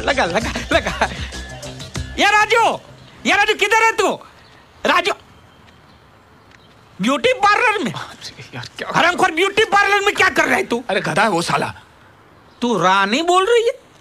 लगा लगा लगा ये राजू ये राजू किधर है तू राजू ब्यूटी पार्लर में हाँ हरमखोर ब्यूटी पार्लर में क्या कर रहा है तू अरे गधा है वो साला तू रानी बोल रही है